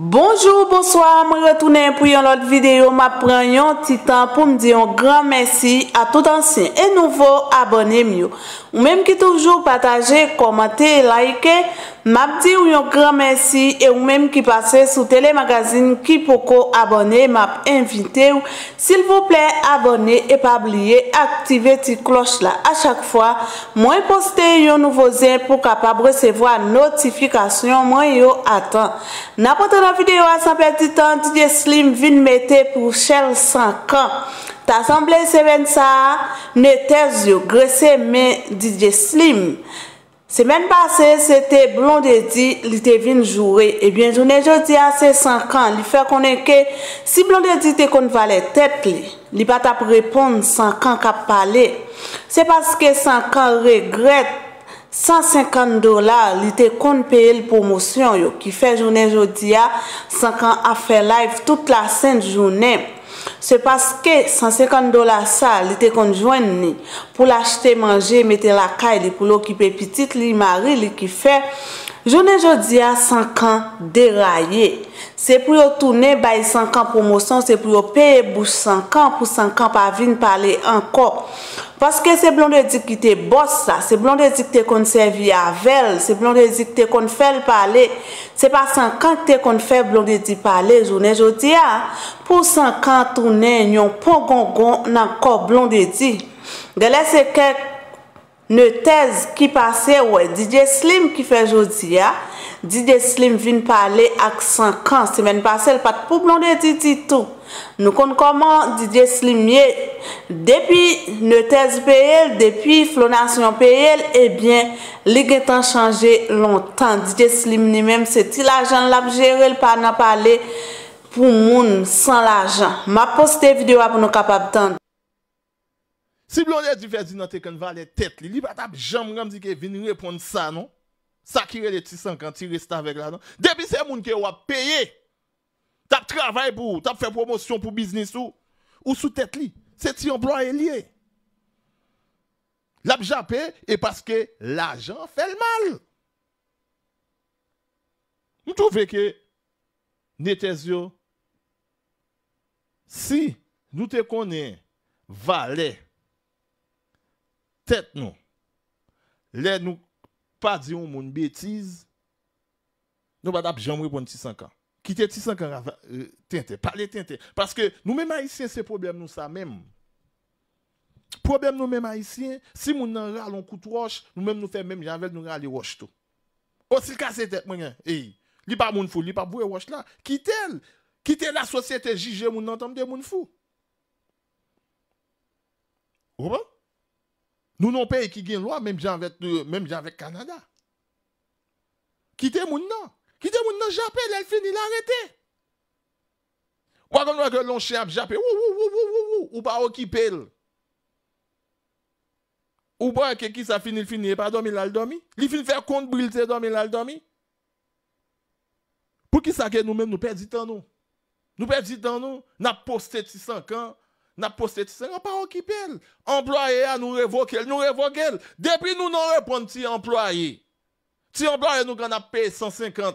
Bonjou, bonsoir, mwen retounen pou yon lot videyo. Mwen pren yon titan pou mwen diyon gran mersi a tout ansin. E nouvo abonem yo. Mwen mwen ki toujou pataje, komante, like. Mwen mwen diyon gran mersi e mwen mwen ki pase sou telemagazin ki poko abonem. Mwen mwen invite. Sil vouple abonem e pa ablie aktive ti kloch la. A chak fwa, mwen poste yon nouvo zin pou kapab resevo a notifikasyon. Mwen yon atan. Na potena. Konfide yon asan peti tan, Didye Slim vin mette pou chel sankan. Ta asanble se ven sa, ne tezyo gresen men Didye Slim. Semen pase, se te blon de di, li te vin jure. Ebyen, jounen jodi a se sankan, li fe konen ke si blon de di te kon valetet li. Li pata pou repon sankan kap pale. Se paske sankan regrete. 150 dolar li te kon peye l promosyon yo ki fe jounen jodia, 5 an a fe live tout la sen jounen. Se paske 150 dolar sa li te kon jwen ni pou l achete manje, mete l akay, li pou l okipe pitit, li mari, li ki fe jounen jodia, 5 an deraye. Se pou yo toune bayi sankan pou mousan, se pou yo peye bou sankan pou sankan pa vin pale anko. Paske se blondedik ki te bosa, se blondedik te kon serviya vel, se blondedik te kon fel pale, se pa sankan te kon fel blondedik pale, jounen jodi ya, pou sankan toune nyon pou gongon nan ko blondedik. Gale se kek ne tez ki pase ou e DJ Slim ki fe jodi ya, Didye Slim vin pale ak san kan, semen pasel pat pou blonde titi tou. Nou kon koman Didye Slim ye, depi ne tez peyel, depi flonasyon peyel, ebyen, eh lig etan chanje lontan. Didye Slim ni menm se ti lajan lap jere, l pa nan pale pou moun san lajan. Ma poste videwa pou nou kapap tan. Si blonde di vezi note kon va le tet li, li pat ap jam gam di ke vin repon sa non. Sakire de ti sankant, ti restan vek la nan. Demi se moun ke wap peye, tap travay pou, tap fe promosyon pou biznis ou, ou sou tet li, se ti yon bloy liye. Lap jap e, e paske l'ajan fel mal. Nou toufe ke netezyon, si nou te konen valè, tet nou, lè nou konen, pa diyon moun betiz, nou ba dap jan mwen pon tisankan. Kite tisankan, euh, pale tinte. Paske nou men maisyen se problem nou sa menm. Problem nou men maisyen, si moun nan ral an koutou wosh, nou men nou fe menm janvel nou ral e wosh to. O sil kase tete mwen yon, li pa moun fou, li pa bou e wosh la, kite l, kite l asosyete jige moun nan tamde moun fou. Wot? Nous non pas qui gagne loi, même gens avec, euh, même gens avec Canada. Quittez moun maintenant, Quittez moun nom, j'appelle, elle finit, l'arrêter. Ou comme nous, que l'on chien j'appelle? ou, ou, ou, ou, ou, ou, ou pas occupé. Ou pas que qui ça finit, il finit, pas dormi, le dormi. Il finit faire compte, brille, c'est dormi, le dormi. Pour qui ça que nous-mêmes, nous perdons du temps, nous. Nous perdons du temps, nous. Na avons posté 600 ans. N ap poste ti 5 an pa okipel. Employe a nou revoke el, nou revoke el. Depi nou nan repon ti employe. Ti employe nou gana pe 150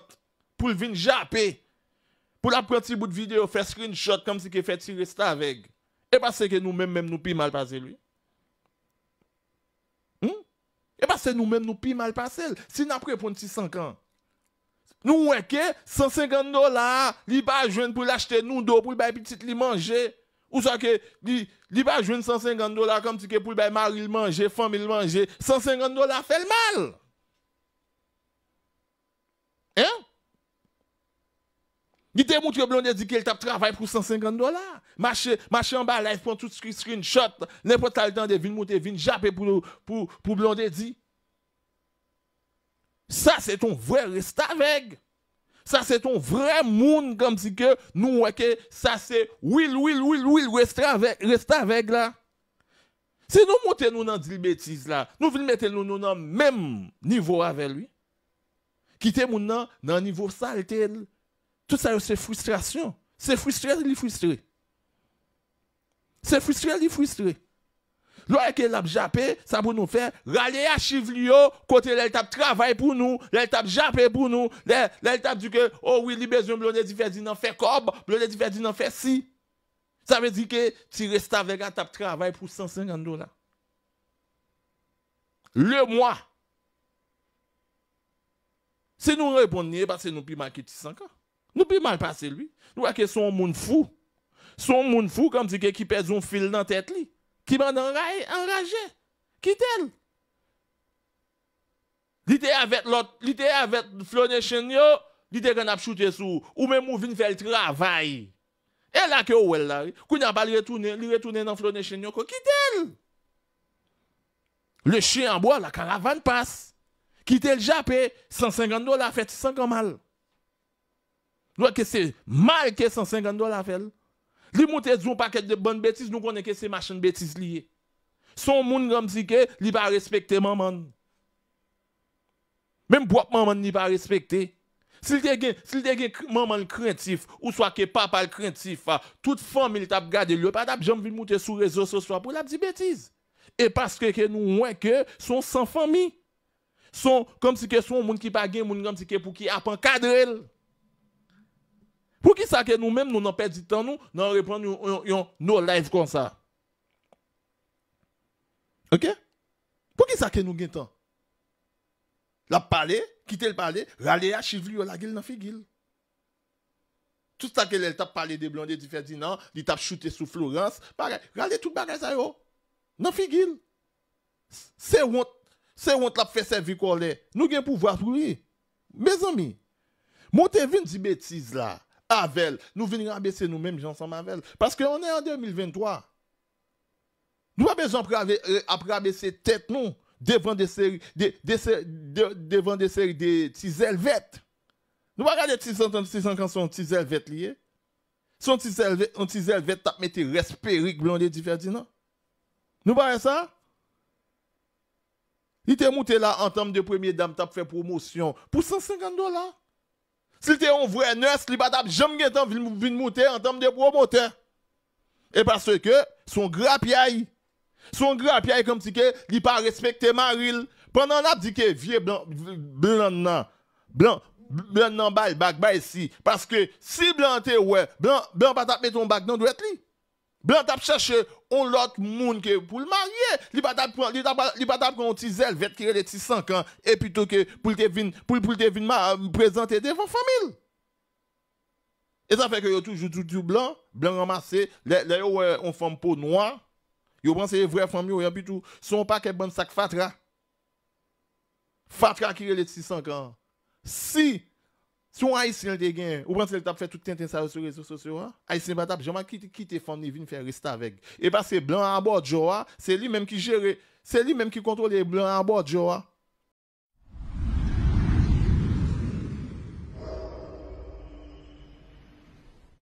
pou vin jappe. Pou la prenti bout videyo, fè screenshot kam si ke fè ti resta vek. E pa se ke nou men men nou pi malpase lui. E pa se nou men nou pi malpase lui. Si nan prenti 5 an. Nou wè ke 150 dola, li ba jwen pou l'achete nou do pou li bay piti li manje. Ou ça que, il va jouer 150 dollars comme si pour le mari manger, famille manger, 150 dollars fait le mal. Hein? Il te montre blonde dit qu'elle tape travail pour 150 dollars. Marché, marché en bas live prend tout screenshot, n'importe quel temps de vine monter, vin japper pour pour pour blonde dit. Ça c'est ton vrai reste ça, c'est ton vrai monde comme si que nous, ok, ça c'est will, will, will, will, rester avec, restez avec là. Si nous montons nous dans des bêtises là, nous voulons mettre nous dans le même niveau avec lui. Quitter nous dans le niveau saleté. Tout ça, c'est frustration. C'est frustré, il est frustré. C'est frustré, il est frustré. Lo e ke lap jape, sa pou nou fe, rale ya chiv li yo, kote lel tap travay pou nou, lel tap jape pou nou, lel tap di ke, o oh wili bezyon blon e di vezi nan fe kob, blon e di vezi nan fe si. Sa ve di ke, ti restavega tap travay pou 150 dola. Le mwa. Se nou repon niye, ba se nou pi maki ti sankan. Nou pi maki pa se lui. Nou a ke son moun fou. Son moun fou, kam di ke ki pezoun fil nan tet li. qui m'a enragé. Quitte-elle. L'idée avec l'autre, l'idée avec l'idée qu'on a shooté sous, ou même on vient faire le travail. Et là, que ou elle là, qu'on n'a pas retourné, lui retourner dans Flonation, qui t'aime. Le chien en bois, la caravane passe. Quitte le jappé, 150 dollars fait 100 grand mal. Nous que c'est mal que 150 dollars fait. Li mwote zon paket de bon betis, nou konen ke se machan betis liye. Son moun gom si ke, li pa respekte maman. Mem bwap maman li pa respekte. Sil te gen maman krentif, ou swa ke papa krentif, ah, tout fomil tap gade lyo, pa tap jom vi mwote sou rezo sou swa pou la bdi betis. E paske ke nou mwen ke, son san fomi. Son kom si ke son moun ki pa gen moun gom si ke pou ki apan kadrel. Pour qui ça que nous-mêmes, nous n'en pas du temps, nous, nous répondons nos lives comme ça. Ok? Pour qui ça que nous gagnons temps? La parler, quitter le parler, râler à chivli la gueule dans figil. Tout ça qu'elle t'a parlé de Blondé, de non, il t'a shooté sous Florence, pareil, râler tout bagage ça yo. Dans figil. C'est honte. C'est honte la fait servir qu'on Nous gagnons pouvoir pour lui. Mes amis, montez vin di bêtise là avec. Nous venons rabaisser nous-mêmes, ensemble avec. Parce qu'on est en 2023. Nous pas besoin de euh, rabaisser tête, nous, devant des séries, de de, devant des séries, des petits helvètes. Nous pas regarder ans quand sont petits helvètes liés. Son petits helvètes tapent mettre respect, Rick Blondé, diverti. Ferdinand. Nous pas ça? Il était monté là en tant de Première dame, t'a fait promotion pour 150 dollars tu es un vrai neuf, il n'a pas jamais de monter en termes de promoteur. Et parce que son grappiaille, son grappiaille comme si il n'a pas respecté Maril. Pendant que dit que vieux blanc, blanc, blanc, blanc, blanc blanc, blanc, blanc, blanc, si parce que si blanc blanc, ouais blanc blanc pas taper ton blanc, blanc, doit blanc, blanc blanc, chercher Moun lot moun ke pou l marye, li ba dab kon ti zel vet kire e l tisankan, e pito ke pou l pou l devinman prezante de von famil. E sa feke yo toujou djou djou blan, blan ramase, le yo wè on fom pou noan, yo panse vwè fami wè yon e pitu, son pa ke bon sak fatra. Fatra kire l tisankan, si... Si on a ici un dégain, ou pensez qu'il a fait tout tintin ça sur les réseaux sociaux, hein. haïtien pas jamais quitter quitter femme et venir faire rester avec. Et parce que blanc à bord Joa, c'est lui même qui gère, c'est lui même qui contrôle les blancs à bord Joa.